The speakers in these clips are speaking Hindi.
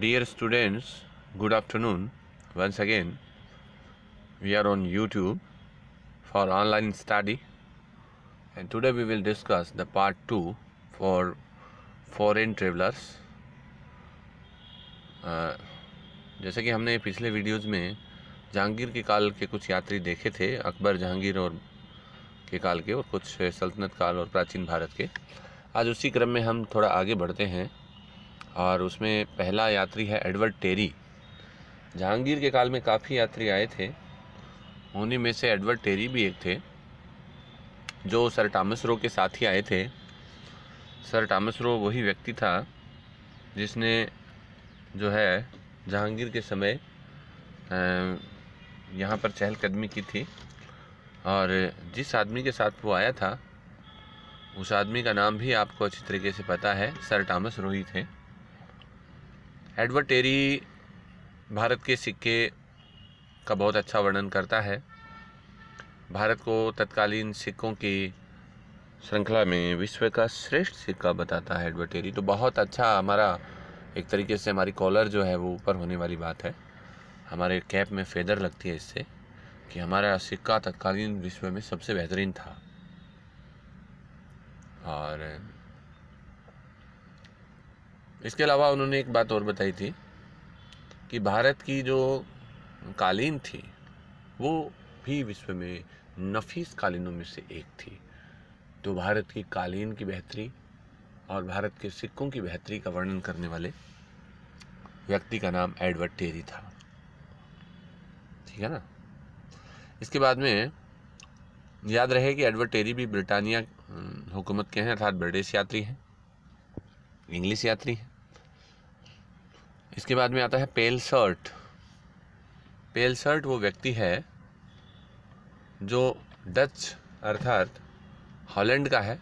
Dear students, good afternoon. Once again, we are on YouTube for online study, and today we will discuss the part 2 for foreign travelers. Uh, जैसे कि हमने पिछले वीडियोस में जहांगीर के काल के कुछ यात्री देखे थे अकबर जहांगीर और के काल के और कुछ सल्तनत काल और प्राचीन भारत के आज उसी क्रम में हम थोड़ा आगे बढ़ते हैं और उसमें पहला यात्री है एडवर्ड टेरी जहांगीर के काल में काफ़ी यात्री आए थे उन्हीं में से एडवर्ड टेरी भी एक थे जो सर टामस रो के साथ ही आए थे सर टामस रो वही व्यक्ति था जिसने जो है जहांगीर के समय यहाँ पर चहलकदमी की थी और जिस आदमी के साथ वो आया था उस आदमी का नाम भी आपको अच्छी तरीके से पता है सर टामस रोही थे एडवर्ड टेरी भारत के सिक्के का बहुत अच्छा वर्णन करता है भारत को तत्कालीन सिक्कों की श्रृंखला में विश्व का श्रेष्ठ सिक्का बताता है एडवर्ड टेरी तो बहुत अच्छा हमारा एक तरीके से हमारी कॉलर जो है वो ऊपर होने वाली बात है हमारे कैप में फेदर लगती है इससे कि हमारा सिक्का तत्कालीन विश्व में सबसे बेहतरीन था और इसके अलावा उन्होंने एक बात और बताई थी कि भारत की जो कालीन थी वो भी विश्व में नफीस कालीनों में से एक थी तो भारत की कालीन की बेहतरी और भारत के सिक्कों की बेहतरी का वर्णन करने वाले व्यक्ति का नाम एडवर्ड टेरी था ठीक है ना इसके बाद में याद रहे कि एडवर्ड टेरी भी ब्रिटानिया हुकूमत के हैं अर्थात ब्रिटिश यात्री हैं इंग्लिश यात्री हैं इसके बाद में आता है पेल शर्ट पेल शर्ट वो व्यक्ति है जो डच अर्थात हॉलैंड का है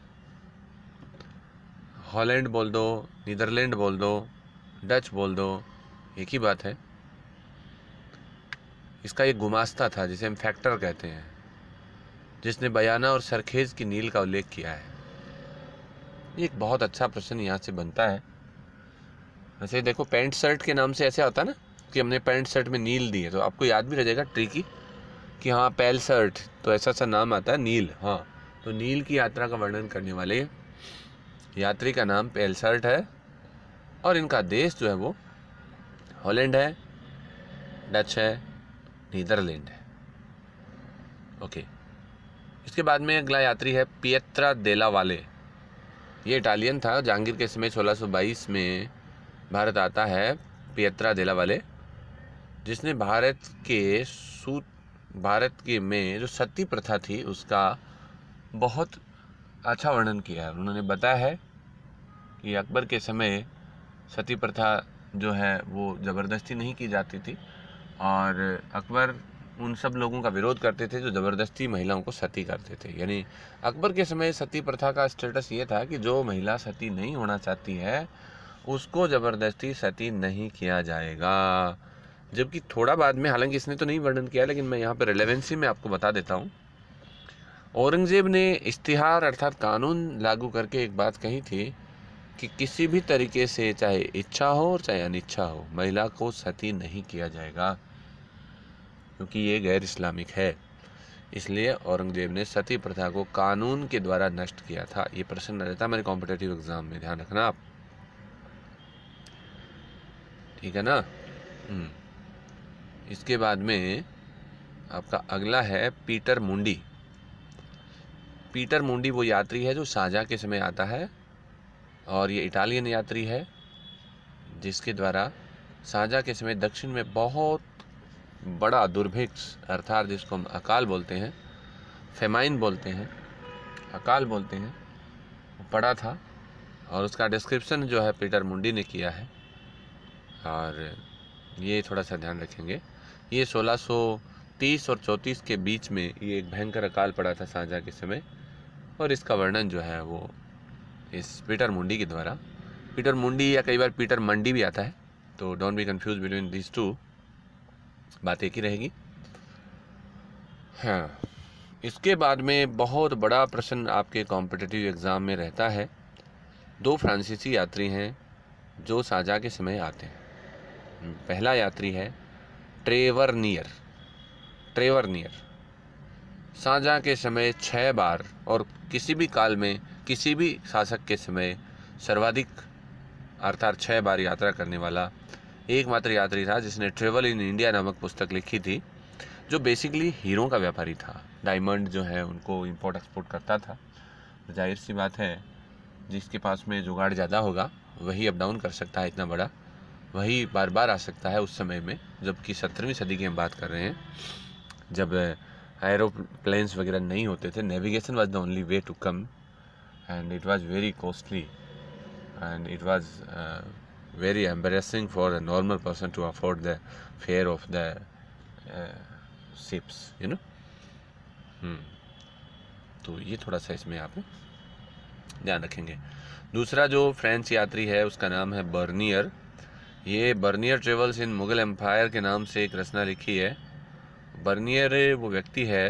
हॉलैंड बोल दो नीदरलैंड बोल दो डच बोल दो एक ही बात है इसका एक गुमास्ता था जिसे हम फैक्टर कहते हैं जिसने बयाना और सरखेज की नील का उल्लेख किया है एक बहुत अच्छा प्रश्न यहाँ से बनता है ऐसे देखो पैंट शर्ट के नाम से ऐसे आता ना कि हमने पैंट शर्ट में नील दी है तो आपको याद भी रह जाएगा ट्री की कि हाँ पैल शर्ट तो ऐसा सा नाम आता है नील हाँ तो नील की यात्रा का वर्णन करने वाले यात्री का नाम पैल शर्ट है और इनका देश जो है वो हॉलैंड है डच है नीदरलैंड है ओके इसके बाद में अगला यात्री है पियत्रा देला वाले ये इटालियन था जहांगीर के समय 1622 में भारत आता है पियत्रा देला वाले जिसने भारत के सूत भारत के में जो सती प्रथा थी उसका बहुत अच्छा वर्णन किया है उन्होंने बताया है कि अकबर के समय सती प्रथा जो है वो ज़बरदस्ती नहीं की जाती थी और अकबर उन सब लोगों का विरोध करते थे जो ज़बरदस्ती महिलाओं को सती करते थे यानी अकबर के समय सती प्रथा का स्टेटस ये था कि जो महिला सती नहीं होना चाहती है उसको ज़बरदस्ती सती नहीं किया जाएगा जबकि थोड़ा बाद में हालांकि इसने तो नहीं वर्णन किया लेकिन मैं यहाँ पर रिलेवेंसी में आपको बता देता हूँ औरंगज़ेब ने इश्तिहार अर्थात कानून लागू करके एक बात कही थी कि किसी भी तरीके से चाहे इच्छा हो और चाहे अनिच्छा हो महिला को सती नहीं किया जाएगा क्योंकि ये गैर इस्लामिक है इसलिए औरंगजेब ने सती प्रथा को कानून के द्वारा नष्ट किया था ये प्रश्न रहता मेरे कॉम्पिटेटिव एग्ज़ाम में ध्यान रखना आप ठीक है ना हम्म। इसके बाद में आपका अगला है पीटर मुंडी पीटर मुंडी वो यात्री है जो साझा के समय आता है और ये इटालियन यात्री है जिसके द्वारा साझा के समय दक्षिण में बहुत बड़ा दुर्भिक्ष अर्थात जिसको हम अकाल बोलते हैं फेमाइन बोलते हैं अकाल बोलते हैं पड़ा था और उसका डिस्क्रिप्शन जो है पीटर मुंडी ने किया है और ये थोड़ा सा ध्यान रखेंगे ये 1630 और 34 के बीच में ये एक भयंकर अकाल पड़ा था साझा के समय और इसका वर्णन जो है वो इस पीटर मुंडी के द्वारा पीटर मुंडी या कई बार पीटर मंडी भी आता है तो don't be confuse between this two बात एक ही रहेगी हाँ इसके बाद में बहुत बड़ा प्रश्न आपके कॉम्पिटिटिव एग्ज़ाम में रहता है दो फ्रांसीसी यात्री हैं जो साझा के समय आते हैं पहला यात्री है ट्रेवर नियर ट्रेवर नियर साझा के समय छः बार और किसी भी काल में किसी भी शासक के समय सर्वाधिक अर्थात छः बार यात्रा करने वाला एकमात्र यात्री था जिसने ट्रेवल इन इंडिया नामक पुस्तक लिखी थी जो बेसिकली हीरों का व्यापारी था डायमंड जो है उनको इंपोर्ट एक्सपोर्ट करता था जाहिर सी बात है जिसके पास में जुगाड़ ज़्यादा होगा वही अप डाउन कर सकता है इतना बड़ा वही बार बार आ सकता है उस समय में जबकि सत्रहवीं सदी की हम बात कर रहे हैं जब एरोप्लेन्स uh, वगैरह नहीं होते थे navigation was the only way to come and it was very costly and it was very embarrassing for a normal person to afford the fare of the ships you know तो ये थोड़ा सा इसमें आप ध्यान रखेंगे दूसरा जो फ्रेंच यात्री है उसका नाम है बर्नियर ये Bernier travels in Mughal empire के नाम से एक रचना लिखी है बर्नियर वो व्यक्ति है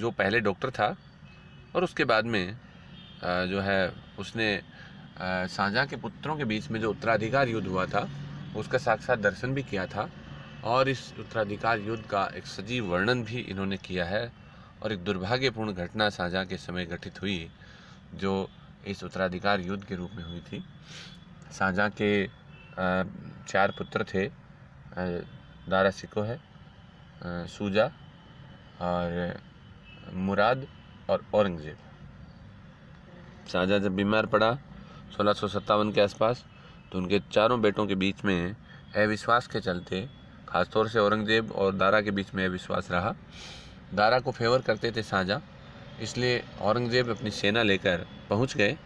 जो पहले डॉक्टर था और उसके बाद में जो है उसने साझा के पुत्रों के बीच में जो उत्तराधिकार युद्ध हुआ था उसका साक्षात दर्शन भी किया था और इस उत्तराधिकार युद्ध का एक सजीव वर्णन भी इन्होंने किया है और एक दुर्भाग्यपूर्ण घटना साझा के समय घटित हुई जो इस उत्तराधिकार युद्ध के रूप में हुई थी साझा के चार पुत्र थे दारा सिको है सूजा और मुराद और औरंगज़ेब शाहजहाँ जब बीमार पड़ा सोलह सौ सत्तावन के आसपास तो उनके चारों बेटों के बीच में अविश्वास के चलते ख़ासतौर से औरंगज़ेब और दारा के बीच में अविश्वास रहा दारा को फेवर करते थे साझा इसलिए औरंगज़ेब अपनी सेना लेकर पहुंच गए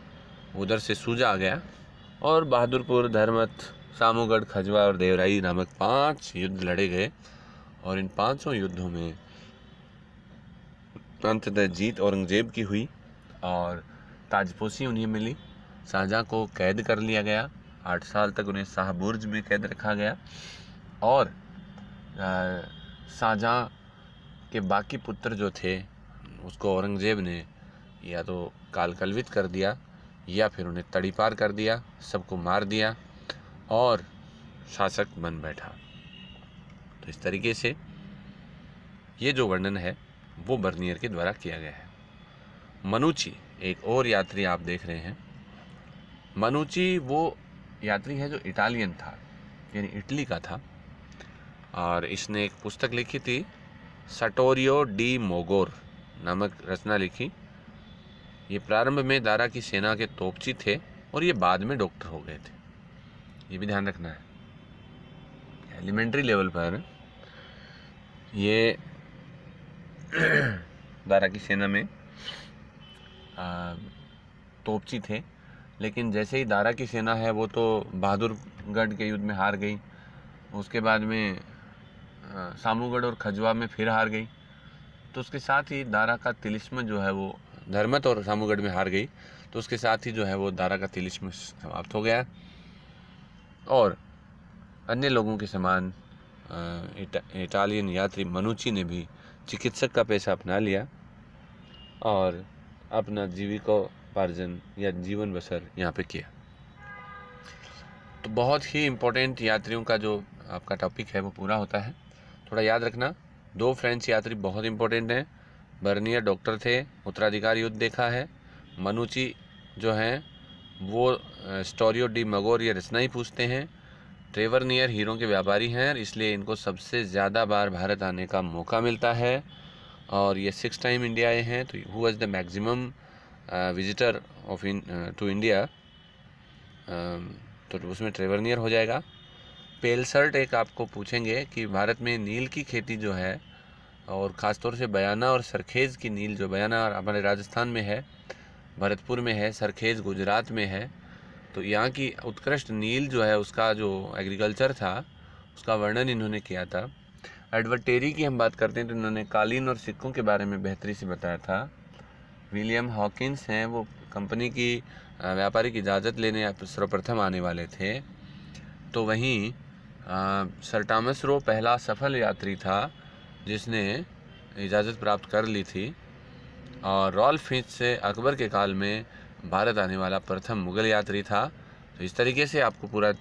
उधर से सूजा आ गया और बहादुरपुर धर्मथ सामूगढ़ खजवा और देवराई नामक पांच युद्ध लड़े गए और इन पांचों युद्धों में अंततः जीत औरंगजेब की हुई और ताजपोशी उन्हें मिली शाहजहाँ को कैद कर लिया गया आठ साल तक उन्हें शाहबुर्ज में कैद रखा गया और शाहजहाँ के बाकी पुत्र जो थे उसको औरंगजेब ने या तो कालकलवित कर दिया या फिर उन्हें तड़ी पार कर दिया सबको मार दिया और शासक बन बैठा तो इस तरीके से ये जो वर्णन है वो बर्नियर के द्वारा किया गया है मनुची एक और यात्री आप देख रहे हैं मनुची वो यात्री है जो इटालियन था यानी इटली का था और इसने एक पुस्तक लिखी थी सटोरियो डी मोगोर नामक रचना लिखी ये प्रारंभ में दारा की सेना के तोपची थे और ये बाद में डॉक्टर हो गए थे ये भी ध्यान रखना है एलिमेंट्री लेवल पर ये दारा की सेना में तोपची थे लेकिन जैसे ही दारा की सेना है वो तो बहादुरगढ़ के युद्ध में हार गई उसके बाद में सामूगढ़ और खजवा में फिर हार गई तो उसके साथ ही दारा का तिलिस्म जो है वो धर्मत और सामूगढ़ में हार गई तो उसके साथ ही जो है वो दारा का तिलिश में समाप्त हो गया और अन्य लोगों के समान इटा, इटालियन यात्री मनुची ने भी चिकित्सक का पैसा अपना लिया और अपना जीविकोपार्जन या जीवन बसर यहाँ पे किया तो बहुत ही इम्पोर्टेंट यात्रियों का जो आपका टॉपिक है वो पूरा होता है थोड़ा याद रखना दो फ्रेंच यात्री बहुत इम्पोर्टेंट हैं बर्नियर डॉक्टर थे उत्तराधिकार युद्ध देखा है मनुची जो हैं वो स्टोरियो डी मगोर ये रचना ही पूछते हैं ट्रेवर नियर हीरों के व्यापारी हैं इसलिए इनको सबसे ज़्यादा बार भारत आने का मौका मिलता है और ये सिक्स टाइम इंडिया आए हैं तो who is the maximum visitor of into India तो उसमें ट्रेवर नियर हो जाएगा पेलसर्ट एक आपको पूछेंगे कि भारत में नील की खेती जो है और ख़ासतौर से बयाना और सरखेज़ की नील जो बयाना हमारे राजस्थान में है भरतपुर में है सरखेज़ गुजरात में है तो यहाँ की उत्कृष्ट नील जो है उसका जो एग्रीकल्चर था उसका वर्णन इन्होंने किया था एडवर्टेरी की हम बात करते हैं तो इन्होंने कालीन और सिक्कों के बारे में बेहतरी से बताया था विलियम हॉकिंस हैं वो कंपनी की व्यापारिक इजाज़त लेने तो सर्वप्रथम आने वाले थे तो वहीं सर टॉमस रो पहला सफल यात्री था जिसने इजाज़त प्राप्त कर ली थी और रॉल फिंच से अकबर के काल में भारत आने वाला प्रथम मुग़ल यात्री था तो इस तरीके से आपको पूरा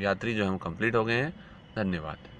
यात्री जो है वो कम्प्लीट हो गए हैं धन्यवाद